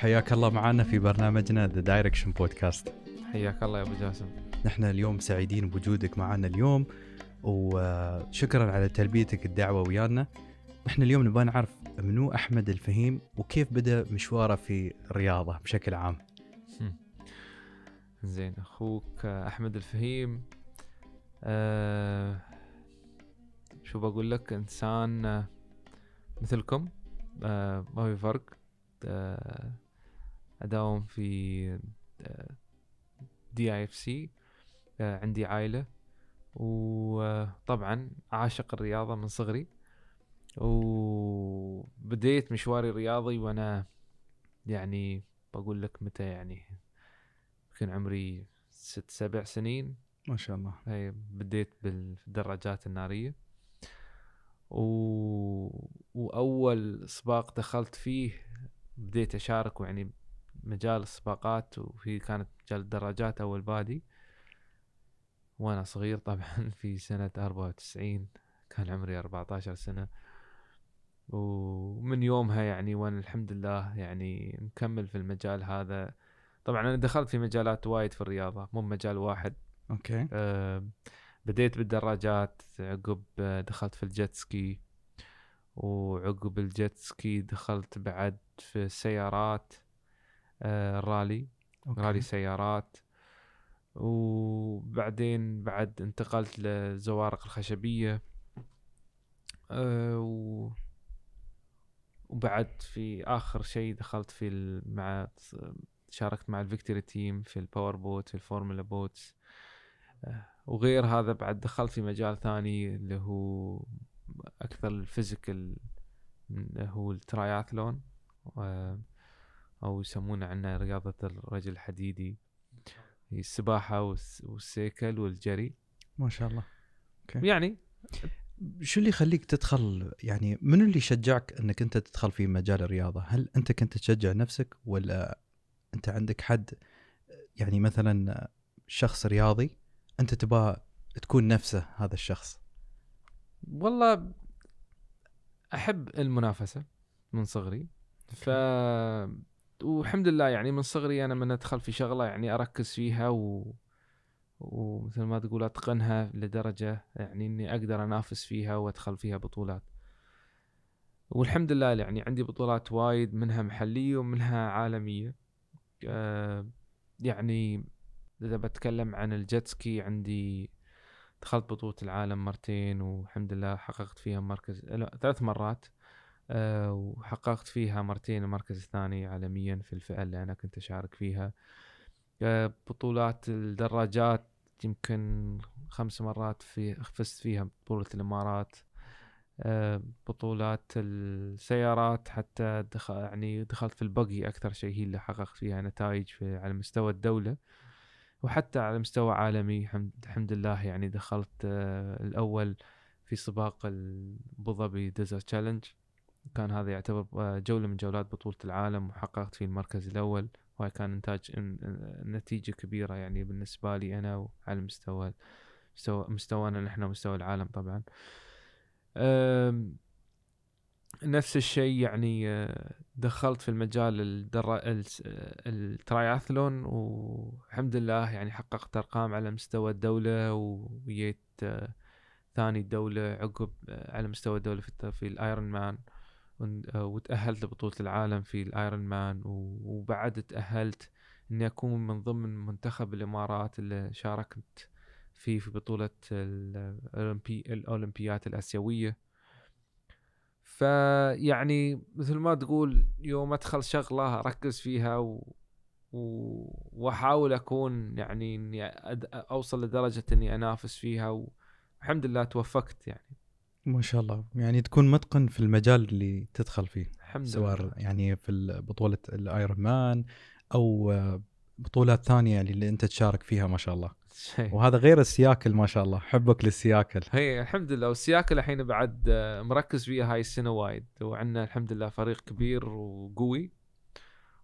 حياك الله معنا في برنامجنا ذا دايركشن بودكاست حياك الله يا ابو جاسم نحن اليوم سعيدين بوجودك معنا اليوم وشكرا على تلبيتك الدعوه ويانا نحن اليوم نبغى نعرف منو احمد الفهيم وكيف بدا مشواره في الرياضه بشكل عام زين اخوك احمد الفهيم أه شو بقول لك انسان آه، مثلكم أه ما في فرق أه اداوم في دي اي اف سي عندي عائله وطبعا آه، عاشق الرياضه من صغري وبديت مشواري الرياضي وانا يعني بقول لك متى يعني يمكن عمري ست سبع سنين ما شاء الله اي بديت بالدراجات الناريه و... واول سباق دخلت فيه بديت اشارك يعني مجال السباقات وفي كانت مجال الدراجات اول بادي وانا صغير طبعا في سنة اربعة وتسعين كان عمري اربعة عشر سنة ومن يومها يعني وانا الحمد لله يعني مكمل في المجال هذا طبعا انا دخلت في مجالات وايد في الرياضة مو مجال واحد اوكي آه بديت بالدراجات عقب دخلت في الجيتسكي وعقب الجيتسكي دخلت بعد في السيارات آه، الرالي أوكي. رالي سيارات وبعدين بعد انتقلت للزوارق الخشبيه آه، وبعد في اخر شيء دخلت في مع شاركت مع الفيكتوري تيم في الباور بوت في الفورمولا آه، بوت وغير هذا بعد دخلت في مجال ثاني اللي هو اكثر الفيزيكال هو الترياثلون او يسمونه عندنا رياضه الرجل الحديدي السباحه والسيكل والجري ما شاء الله okay. يعني شو اللي يخليك تدخل يعني منو اللي شجعك انك انت تدخل في مجال الرياضه؟ هل انت كنت تشجع نفسك ولا انت عندك حد يعني مثلا شخص رياضي انت تبغى تكون نفسه هذا الشخص؟ والله احب المنافسه من صغري ف والحمد لله يعني من صغري انا من ادخل في شغله يعني اركز فيها و ومثل ما تقول اتقنها لدرجه يعني اني اقدر انافس فيها وادخل فيها بطولات والحمد لله يعني عندي بطولات وايد منها محليه ومنها عالميه آه، يعني اذا بتكلم عن الجتسكي عندي دخلت بطولة العالم مرتين والحمد لله حققت فيها مركز ثلاث مرات آه، وحققت فيها مرتين المركز الثاني عالميا في الفئة اللي أنا كنت أشارك فيها آه، بطولات الدراجات يمكن خمس مرات في فزت فيها بطولة الإمارات آه، بطولات السيارات حتى دخل يعني دخلت في البقي أكثر شيء هي اللي حققت فيها نتائج في على مستوى الدولة وحتى على مستوى عالمي الحمد لله يعني دخلت الأول في سباق أبو ظبي تشالنج كان هذا يعتبر آه، جولة من جولات بطولة العالم وحققت فيه المركز الأول وهاي كان إنتاج نتيجة كبيرة يعني بالنسبة لي أنا وعلى المستوى مستوى مستوانا نحن ومستوى العالم طبعا نفس الشيء يعني آه، دخلت في المجال الدرا... الترايثلون والحمد لله يعني حققت ارقام على مستوى الدوله وجيت آه، ثاني دوله عقب على مستوى الدوله في, في الايرون مان آه، وتأهلت لبطولة العالم في الايرون مان وبعد تأهلت اني اكون من ضمن منتخب الامارات اللي شاركت فيه في بطولة الأولمبي... الاولمبيات الاسيوية فيعني مثل ما تقول يوم ادخل شغلة اركز فيها و... و... واحاول اكون يعني اني اوصل لدرجة اني انافس فيها والحمد لله توفقت يعني ما شاء الله يعني تكون متقن في المجال اللي تدخل فيه الحمد سواء لله. يعني في بطولة الايرون مان او آه، بطولات ثانية اللي انت تشارك فيها ما شاء الله شي. وهذا غير السياكل ما شاء الله حبك للسياكل هي الحمد لله والسياكل الحين بعد آه، مركز فيها هاي السنة وايد وعندنا الحمد لله فريق كبير وقوي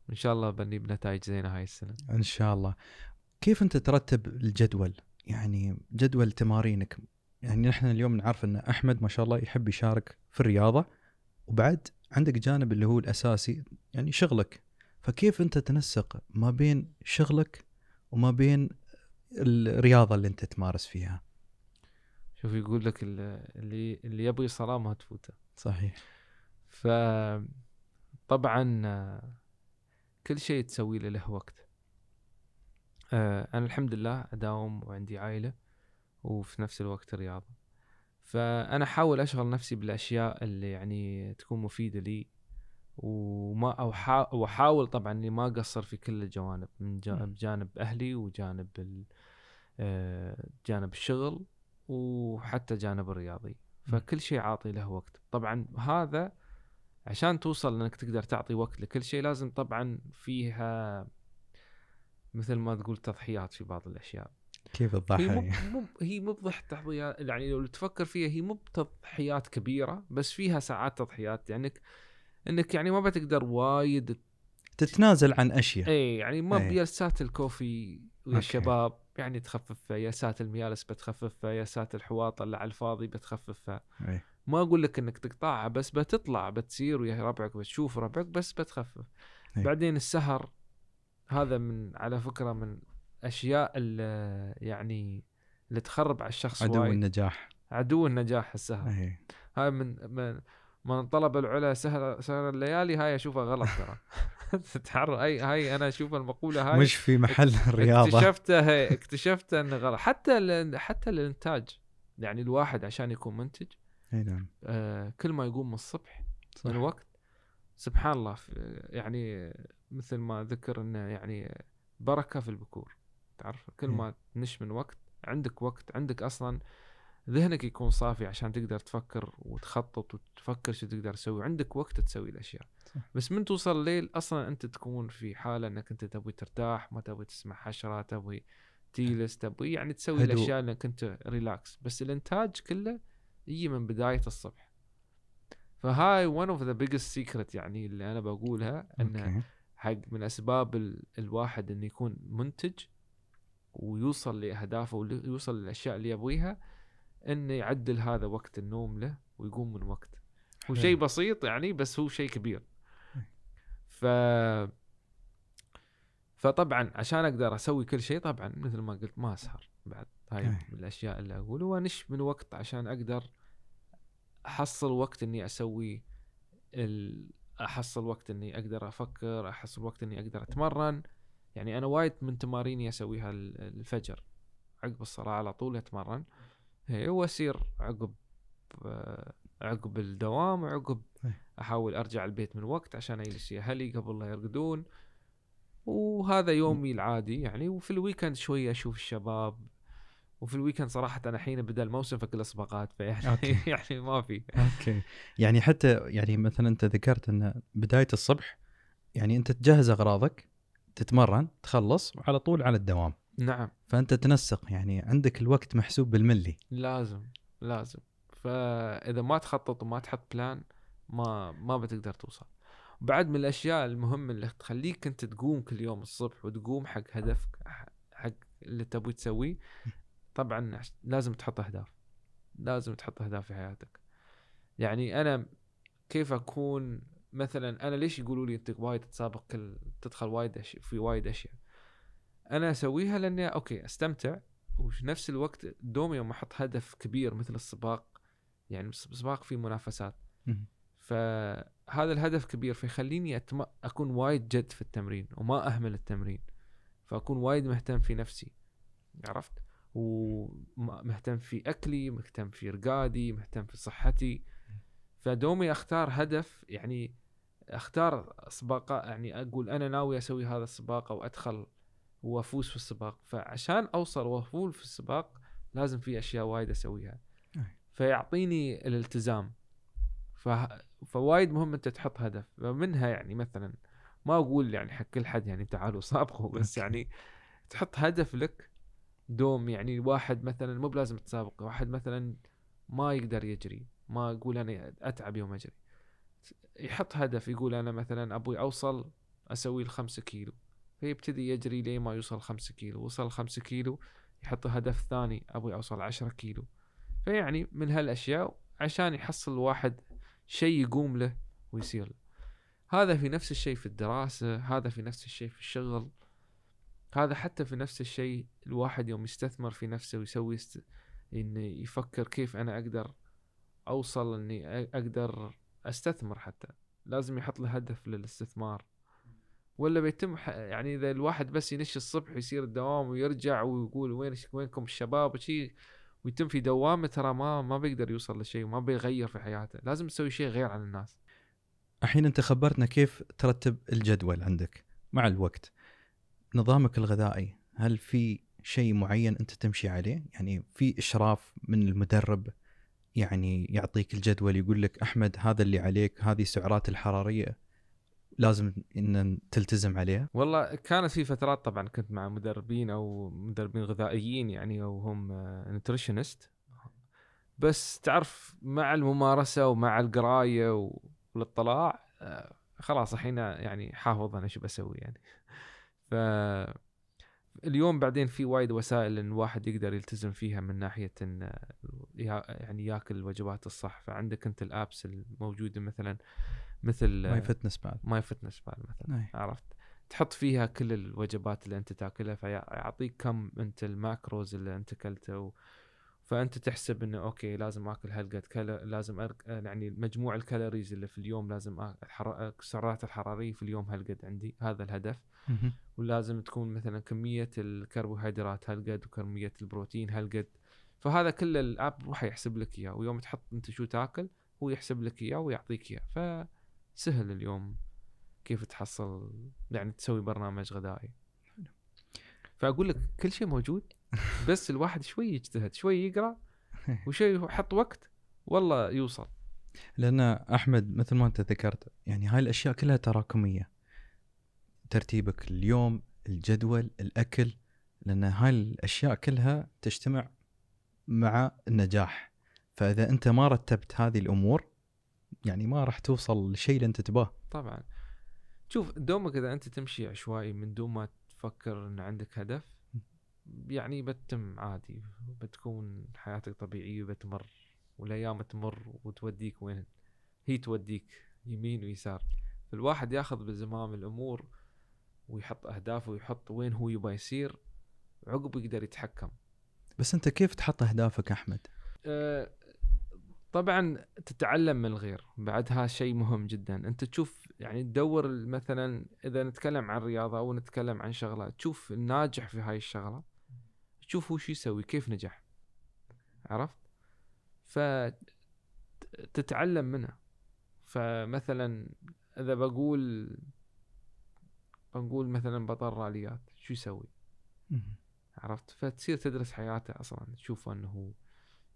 وان شاء الله بنجيب نتائج زينة هاي السنة ان شاء الله كيف انت ترتب الجدول يعني جدول تمارينك يعني نحن اليوم نعرف ان احمد ما شاء الله يحب يشارك في الرياضه وبعد عندك جانب اللي هو الاساسي يعني شغلك فكيف انت تنسق ما بين شغلك وما بين الرياضه اللي انت تمارس فيها شوف يقول لك اللي اللي يبغي صلاه ما تفوته صحيح ف طبعا كل شيء تسوي له له وقت آه، انا الحمد لله اداوم وعندي عائله وفي نفس الوقت رياضه فانا احاول اشغل نفسي بالاشياء اللي يعني تكون مفيده لي وما واحاول طبعا اني ما اقصر في كل الجوانب من جانب, جانب اهلي وجانب ال... آه، جانب الشغل وحتى جانب الرياضي فكل شيء عاطي له وقت طبعا هذا عشان توصل انك تقدر تعطي وقت لكل شيء لازم طبعا فيها مثل ما تقول تضحيات في بعض الاشياء كيف الضحايا؟ هي مو مب... هي مو بضحك تضحيات يعني لو تفكر فيها هي مو بتضحيات كبيره بس فيها ساعات تضحيات لانك يعني انك يعني ما بتقدر وايد تتنازل عن اشياء اي يعني ما أي. بيلسات الكوفي ويا الشباب يعني تخففها ياسات الميالس بتخففها ياسات الحواطه اللي على الفاضي بتخففها إيه. ما اقول لك انك تقطعها بس بتطلع بتصير ويا ربعك بتشوف ربعك بس بتخفف أي. بعدين السهر هذا من على فكره من اشياء اللي يعني اللي تخرب على الشخص عدو وايد. النجاح عدو النجاح السهر إيه. هاي من من من طلب العلا سهر سهر الليالي هاي اشوفها غلط ترى تتحرى اي هاي انا اشوف المقوله هاي مش في محل الرياضه اكتشفتها اكتشفتها انه غلط حتى حتى الانتاج يعني الواحد عشان يكون منتج اي نعم آه كل ما يقوم من الصبح صح. من الوقت سبحان الله يعني مثل ما ذكر انه يعني بركه في البكور تعرف كل إيه. ما تنش من وقت عندك وقت عندك اصلا ذهنك يكون صافي عشان تقدر تفكر وتخطط وتفكر شو تقدر تسوي عندك وقت تسوي الاشياء بس من توصل الليل اصلا انت تكون في حاله انك انت تبغي ترتاح ما تبغي تسمع حشره تبغي تجلس تبغي يعني تسوي هدو. الاشياء انك انت ريلاكس بس الانتاج كله يجي من بدايه الصبح فهاي ون اوف ذا بيجست سيكرت يعني اللي انا بقولها انه حق من اسباب الواحد انه يكون منتج ويوصل لاهدافه ويوصل للاشياء اللي يبغيها انه يعدل هذا وقت النوم له ويقوم من وقت هو شيء بسيط يعني بس هو شيء كبير ف فطبعا عشان اقدر اسوي كل شيء طبعا مثل ما قلت ما اسهر بعد هاي من الاشياء اللي اقول وانش من وقت عشان اقدر احصل وقت اني اسوي ال... احصل وقت اني اقدر افكر احصل وقت اني اقدر اتمرن يعني انا وايد من تماريني اسويها الفجر عقب الصلاه على طول اتمرن واسير عقب آه، عقب الدوام عقب إيه. احاول ارجع البيت من وقت عشان اجلس اهلي قبل لا يرقدون وهذا يومي العادي يعني وفي الويكند شويه اشوف الشباب وفي الويكند صراحه انا الحين بدا الموسم فكل كل فيعني يعني ما في اوكي يعني حتى يعني مثلا انت ذكرت ان بدايه الصبح يعني انت تجهز اغراضك تتمرن تخلص وعلى طول على الدوام نعم فانت تنسق يعني عندك الوقت محسوب بالملي لازم لازم فاذا ما تخطط وما تحط بلان ما ما بتقدر توصل بعد من الاشياء المهمه اللي تخليك انت تقوم كل يوم الصبح وتقوم حق هدفك حق اللي تبغى تسويه طبعا لازم تحط اهداف لازم تحط اهداف في حياتك يعني انا كيف اكون مثلا انا ليش يقولوا لي انت وايد تسابق كل تدخل وايد أشياء في وايد اشياء انا اسويها لاني اوكي استمتع وفي نفس الوقت دوم يوم احط هدف كبير مثل السباق يعني السباق فيه منافسات فهذا الهدف كبير فيخليني أتم... اكون وايد جد في التمرين وما اهمل التمرين فاكون وايد مهتم في نفسي عرفت ومهتم في اكلي مهتم في رقادي مهتم في صحتي فدومي اختار هدف يعني اختار سباق يعني اقول انا ناوي اسوي هذا السباق او ادخل وافوز في السباق فعشان اوصل وافوز في السباق لازم في اشياء وايد اسويها فيعطيني الالتزام ف... فوايد مهم انت تحط هدف ومنها يعني مثلا ما اقول يعني حق كل حد يعني تعالوا سابقوا بس يعني تحط هدف لك دوم يعني واحد مثلا مو بلازم تسابق واحد مثلا ما يقدر يجري ما اقول انا اتعب يوم اجري يحط هدف يقول انا مثلا ابوي اوصل اسوي الخمسة كيلو فيبتدي يجري لين ما يوصل خمسة كيلو وصل خمسة كيلو يحط هدف ثاني ابوي اوصل عشرة كيلو فيعني من هالاشياء عشان يحصل الواحد شيء يقوم له ويصير له هذا في نفس الشيء في الدراسة هذا في نفس الشيء في الشغل هذا حتى في نفس الشيء الواحد يوم يستثمر في نفسه ويسوي است... انه يفكر كيف انا اقدر اوصل اني اقدر استثمر حتى لازم يحط له هدف للاستثمار ولا بيتم يعني اذا الواحد بس ينش الصبح ويصير الدوام ويرجع ويقول وين وينكم الشباب وشي ويتم في دوامه ترى ما ما بيقدر يوصل لشيء وما بيغير في حياته لازم يسوي شيء غير عن الناس الحين انت خبرتنا كيف ترتب الجدول عندك مع الوقت نظامك الغذائي هل في شيء معين انت تمشي عليه يعني في اشراف من المدرب يعني يعطيك الجدول يقول لك احمد هذا اللي عليك هذه السعرات الحراريه لازم ان تلتزم عليها؟ والله كانت في فترات طبعا كنت مع مدربين او مدربين غذائيين يعني او هم نوتريشنست بس تعرف مع الممارسه ومع القرايه والاطلاع آه، خلاص الحين يعني حافظ انا شو بسوي يعني ف اليوم بعدين في وايد وسائل ان الواحد يقدر يلتزم فيها من ناحيه ان يعني ياكل الوجبات الصح فعندك انت الابس الموجوده مثلا مثل ماي فتنس بال ماي فتنس بال مثلا أي. عرفت تحط فيها كل الوجبات اللي انت تاكلها فيعطيك كم انت الماكروز اللي انت اكلته و... فانت تحسب انه اوكي لازم اكل هالقد لازم أرك... يعني مجموع الكالوريز اللي في اليوم لازم أ... الحر... السعرات الحراريه في اليوم هالقد عندي هذا الهدف ولازم تكون مثلا كميه الكربوهيدرات هالقد وكميه البروتين هالقد فهذا كله الاب راح يحسب لك اياه ويوم تحط انت شو تاكل هو يحسب لك اياه ويعطيك اياه فسهل اليوم كيف تحصل يعني تسوي برنامج غذائي فاقول لك كل شيء موجود بس الواحد شوي يجتهد شوي يقرا وشوي يحط وقت والله يوصل لان احمد مثل ما انت ذكرت يعني هاي الاشياء كلها تراكميه ترتيبك اليوم الجدول الاكل لان هاي الاشياء كلها تجتمع مع النجاح فاذا انت ما رتبت هذه الامور يعني ما راح توصل للشيء اللي انت تباه طبعا شوف دومك اذا انت تمشي عشوائي من دون ما تفكر ان عندك هدف يعني بتتم عادي بتكون حياتك طبيعيه بتمر والايام تمر وتوديك وين هي توديك يمين ويسار فالواحد ياخذ بزمام الامور ويحط اهدافه ويحط وين هو يبغى يصير عقب يقدر يتحكم بس انت كيف تحط اهدافك احمد أه طبعا تتعلم من الغير بعدها شيء مهم جدا انت تشوف يعني تدور مثلا اذا نتكلم عن رياضه او نتكلم عن شغله تشوف الناجح في هاي الشغله تشوف هو شو يسوي كيف نجح عرفت فتتعلم منه فمثلا اذا بقول فنقول مثلا بطل راليات شو يسوي؟ عرفت فتصير تدرس حياته اصلا تشوف انه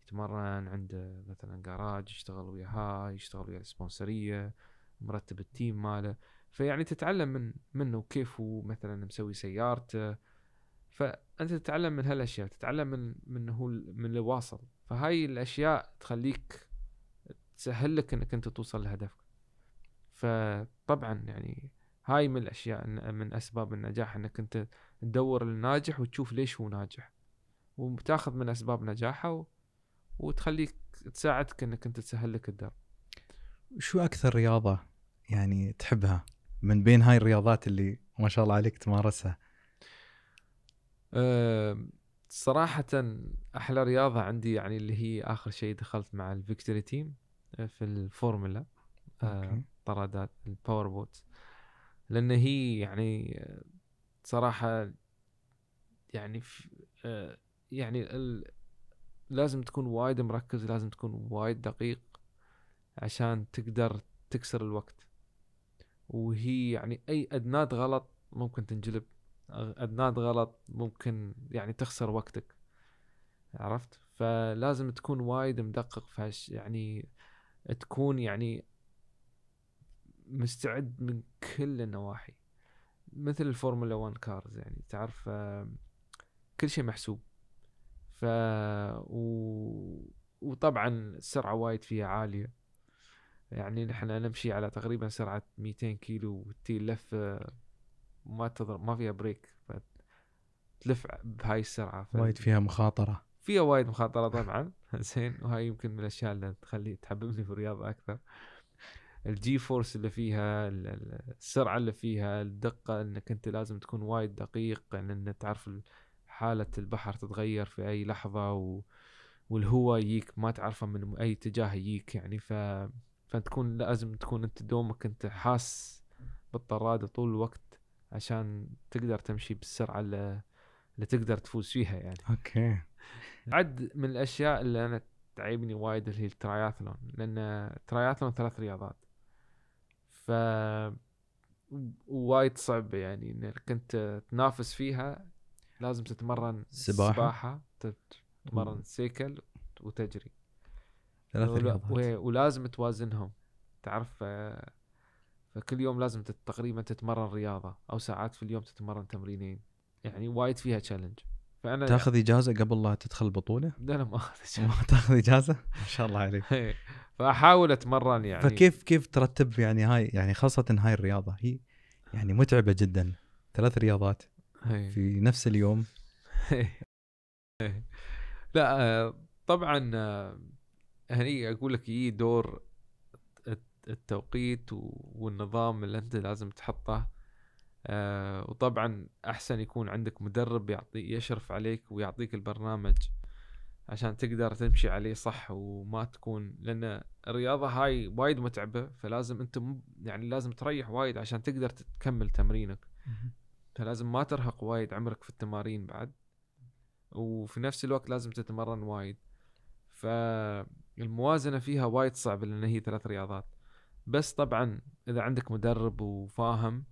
يتمرن عنده مثلا جراج يشتغل ويا هاي يشتغل ويا السبونسريه مرتب التيم ماله فيعني تتعلم من منه كيف هو مثلا مسوي سيارته فانت تتعلم من هالاشياء تتعلم من من هو من اللي واصل فهاي الاشياء تخليك تسهل لك انك انت توصل لهدفك فطبعا يعني هاي من الاشياء من اسباب النجاح انك انت تدور الناجح وتشوف ليش هو ناجح وتاخذ من اسباب نجاحه و... وتخليك تساعدك انك انت تسهل لك الدرب شو اكثر رياضه يعني تحبها من بين هاي الرياضات اللي ما شاء الله عليك تمارسها أه صراحة أحلى رياضة عندي يعني اللي هي آخر شيء دخلت مع الفيكتوري تيم أه، في الفورمولا أه طرادات الباور بوت لان هي يعني صراحه يعني آه، يعني لازم تكون وايد مركز لازم تكون وايد دقيق عشان تقدر تكسر الوقت وهي يعني اي ادناد غلط ممكن تنجلب ادناد غلط ممكن يعني تخسر وقتك عرفت فلازم تكون وايد مدقق فهش يعني تكون يعني مستعد من كل النواحي مثل الفورمولا 1 كارز يعني تعرف آه، كل شيء محسوب ف و... وطبعا السرعه وايد فيها عاليه يعني نحن نمشي على تقريبا سرعه 200 كيلو وتي لفه آه، ما تضرب ما فيها بريك فتلف بهاي السرعه ف... وايد فيها مخاطره فيها وايد مخاطره طبعا زين وهاي يمكن من الاشياء اللي تخلي تحببني في الرياضه اكثر الجي فورس اللي فيها السرعه اللي فيها الدقه انك انت لازم تكون وايد دقيق يعني تعرف حاله البحر تتغير في اي لحظه و... والهواء يجيك ما تعرفه من اي اتجاه يجيك يعني ف فتكون لازم تكون انت دومك انت حاس بالطراده طول الوقت عشان تقدر تمشي بالسرعه اللي, تقدر تفوز فيها يعني اوكي عد من الاشياء اللي انا تعيبني وايد اللي هي الترياثلون لان الترياثلون ثلاث رياضات وايد صعبه يعني انك انت تنافس فيها لازم تتمرن سباحه, سباحة تتمرن سيكل وتجري ولازم توازنهم تعرف آه، فكل يوم لازم تقريبا تتمرن رياضه او ساعات في اليوم تتمرن تمرينين يعني وايد فيها تشالنج فانا تاخذ اجازه قبل لا تدخل البطوله؟ لا لا ما اخذ اجازه ما تاخذ اجازه؟ ما شاء الله عليك إيه. فاحاول اتمرن يعني فكيف كيف ترتب يعني هاي يعني خاصه هاي الرياضه هي يعني متعبه جدا ثلاث رياضات في نفس اليوم لا آه، طبعا آه، هني اقول لك يجي دور التوقيت والنظام اللي انت لازم تحطه آه، وطبعا احسن يكون عندك مدرب يعطي يشرف عليك ويعطيك البرنامج عشان تقدر تمشي عليه صح وما تكون لان الرياضه هاي وايد متعبه فلازم انت يعني لازم تريح وايد عشان تقدر تكمل تمرينك فلازم ما ترهق وايد عمرك في التمارين بعد وفي نفس الوقت لازم تتمرن وايد فالموازنه فيها وايد صعبه لان هي ثلاث رياضات بس طبعا اذا عندك مدرب وفاهم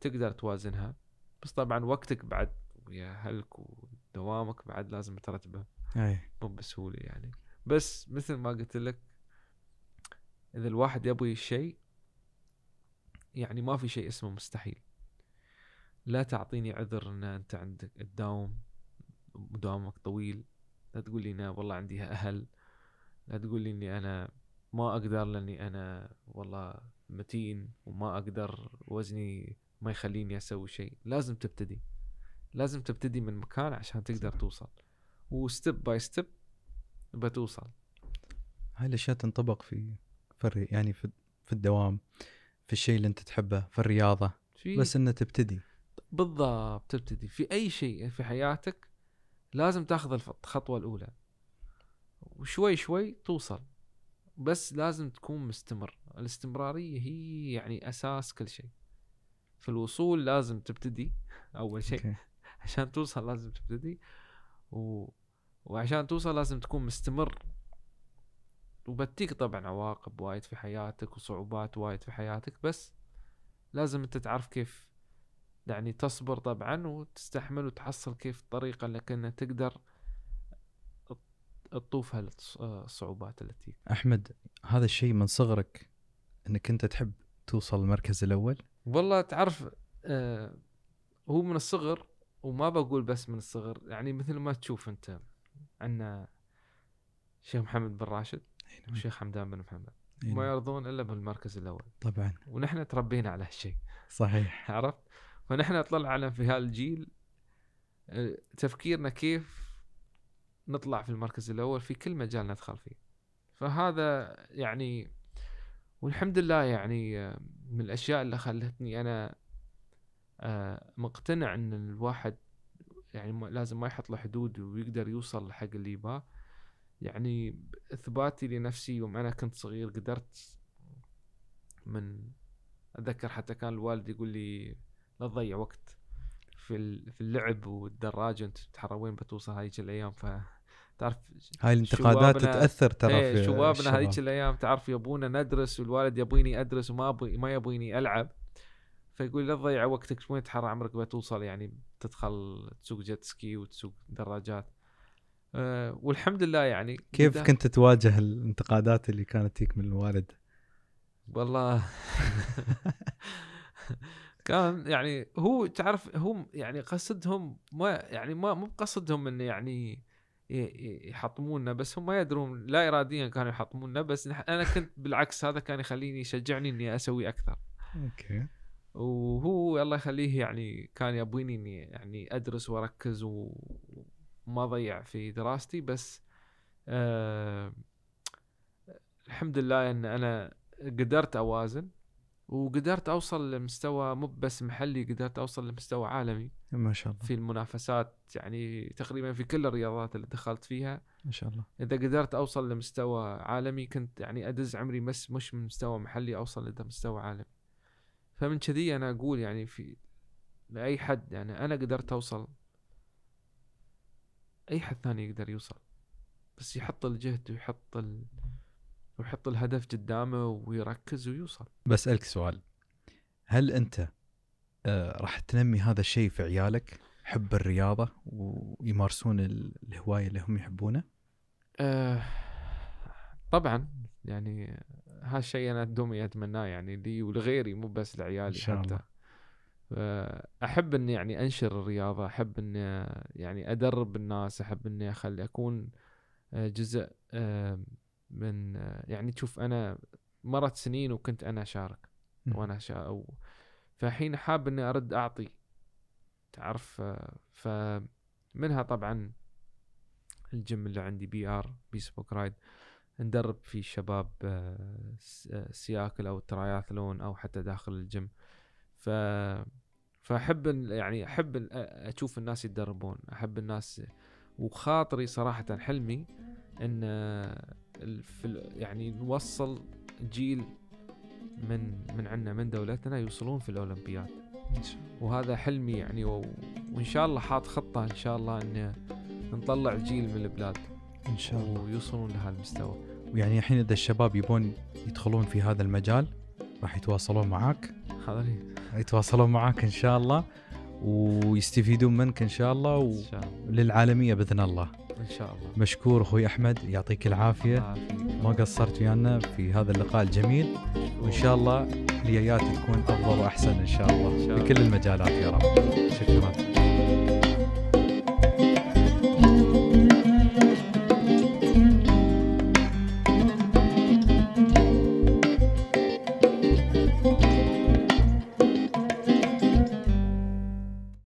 تقدر توازنها بس طبعا وقتك بعد ويا اهلك ودوامك بعد لازم ترتبه أي. مو بسهوله يعني بس مثل ما قلت لك اذا الواحد يبغي شيء يعني ما في شيء اسمه مستحيل لا تعطيني عذر ان انت عندك تداوم مداومك طويل لا تقول لي انا والله عندي اهل لا تقول لي اني انا ما اقدر لاني انا والله متين وما اقدر وزني ما يخليني اسوي شيء لازم تبتدي لازم تبتدي من مكان عشان تقدر صح. توصل وستيب باي ستيب بتوصل هاي الاشياء تنطبق في في يعني في, في الدوام في الشيء اللي انت تحبه في الرياضه في بس انه تبتدي بالضبط تبتدي في اي شيء في حياتك لازم تاخذ الخطوه الاولى وشوي شوي توصل بس لازم تكون مستمر الاستمراريه هي يعني اساس كل شيء في الوصول لازم تبتدي اول شيء okay. عشان توصل لازم تبتدي و... وعشان توصل لازم تكون مستمر وبتيك طبعا عواقب وايد في حياتك وصعوبات وايد في حياتك بس لازم انت تعرف كيف يعني تصبر طبعا وتستحمل وتحصل كيف الطريقة لك انك تقدر تطوف هالصعوبات اللي تجيك احمد هذا الشيء من صغرك انك انت تحب توصل المركز الاول والله تعرف آه هو من الصغر وما بقول بس من الصغر يعني مثل ما تشوف انت عندنا شيخ محمد بن راشد نعم. وشيخ حمدان بن محمد نعم. ما يرضون الا بالمركز الاول طبعا ونحن تربينا على هالشيء صحيح عرفت فنحن طلعنا في هالجيل آه، تفكيرنا كيف نطلع في المركز الاول في كل مجال ندخل فيه فهذا يعني والحمد لله يعني آه، من الاشياء اللي خلتني انا آه، مقتنع ان الواحد يعني لازم ما يحط له حدود ويقدر يوصل حق اللي يباه يعني اثباتي لنفسي يوم انا كنت صغير قدرت من اتذكر حتى كان الوالد يقول لي لا تضيع وقت في في اللعب والدراجه انت ترى وين بتوصل هذيك الايام ف تعرف هاي الانتقادات تتاثر ترى إيه، في شبابنا هذيك الايام تعرف يبونا ندرس والوالد يبيني ادرس وما ما يبيني العب فيقول لا تضيع وقتك وين تحرى عمرك بتوصل يعني تدخل تسوق جيت سكي وتسوق دراجات آه، والحمد لله يعني كيف كنت تواجه الانتقادات اللي كانت تيك من الوالد؟ والله كان يعني هو تعرف هم يعني قصدهم ما يعني ما مو بقصدهم انه يعني يحطمونا بس هم ما يدرون لا اراديا كانوا يحطمونا بس انا كنت بالعكس هذا كان يخليني يشجعني اني اسوي اكثر. اوكي. وهو الله يخليه يعني كان يبغيني اني يعني ادرس واركز وما ضيع في دراستي بس آه الحمد لله ان انا قدرت اوازن وقدرت اوصل لمستوى مو بس محلي قدرت اوصل لمستوى عالمي ما شاء الله في المنافسات يعني تقريبا في كل الرياضات اللي دخلت فيها ما شاء الله اذا قدرت اوصل لمستوى عالمي كنت يعني ادز عمري بس مش من مستوى محلي اوصل لمستوى عالمي فمن كذي انا اقول يعني في لاي حد يعني انا قدرت اوصل اي حد ثاني يقدر يوصل بس يحط الجهد ويحط ال... ويحط الهدف قدامه ويركز ويوصل بسألك سؤال هل أنت آه، راح تنمي هذا الشيء في عيالك حب الرياضة ويمارسون الهواية اللي هم يحبونه آه طبعا يعني هالشيء انا دومي اتمناه يعني لي ولغيري مو بس لعيالي إن شاء حتى الله. آه، احب اني يعني انشر الرياضه احب اني يعني ادرب الناس احب اني اخلي اكون آه، جزء آه، من يعني تشوف انا مرت سنين وكنت انا اشارك وانا شا أو فحين حاب اني ارد اعطي تعرف فمنها طبعا الجيم اللي عندي بي ار بيسبوك رايد ندرب فيه الشباب آه، آه، سياكل او تراياثلون او حتى داخل الجيم ف فاحب يعني احب اشوف الناس يتدربون احب الناس وخاطري صراحه حلمي ان يعني نوصل جيل من من عندنا من دولتنا يوصلون في الاولمبياد وهذا حلمي يعني وان شاء الله حاط خطه ان شاء الله ان نطلع جيل من البلاد ان شاء الله ويوصلون لهذا المستوى ويعني الحين اذا الشباب يبون يدخلون في هذا المجال راح يتواصلون معاك حاضرين يتواصلون معاك ان شاء الله ويستفيدون منك ان شاء الله وللعالميه باذن الله ان شاء الله مشكور اخوي احمد يعطيك العافيه ما قصرت ويانا في هذا اللقاء الجميل وان شاء الله الجيات تكون افضل واحسن ان شاء الله, إن شاء الله. بكل المجالات يا رب شكرا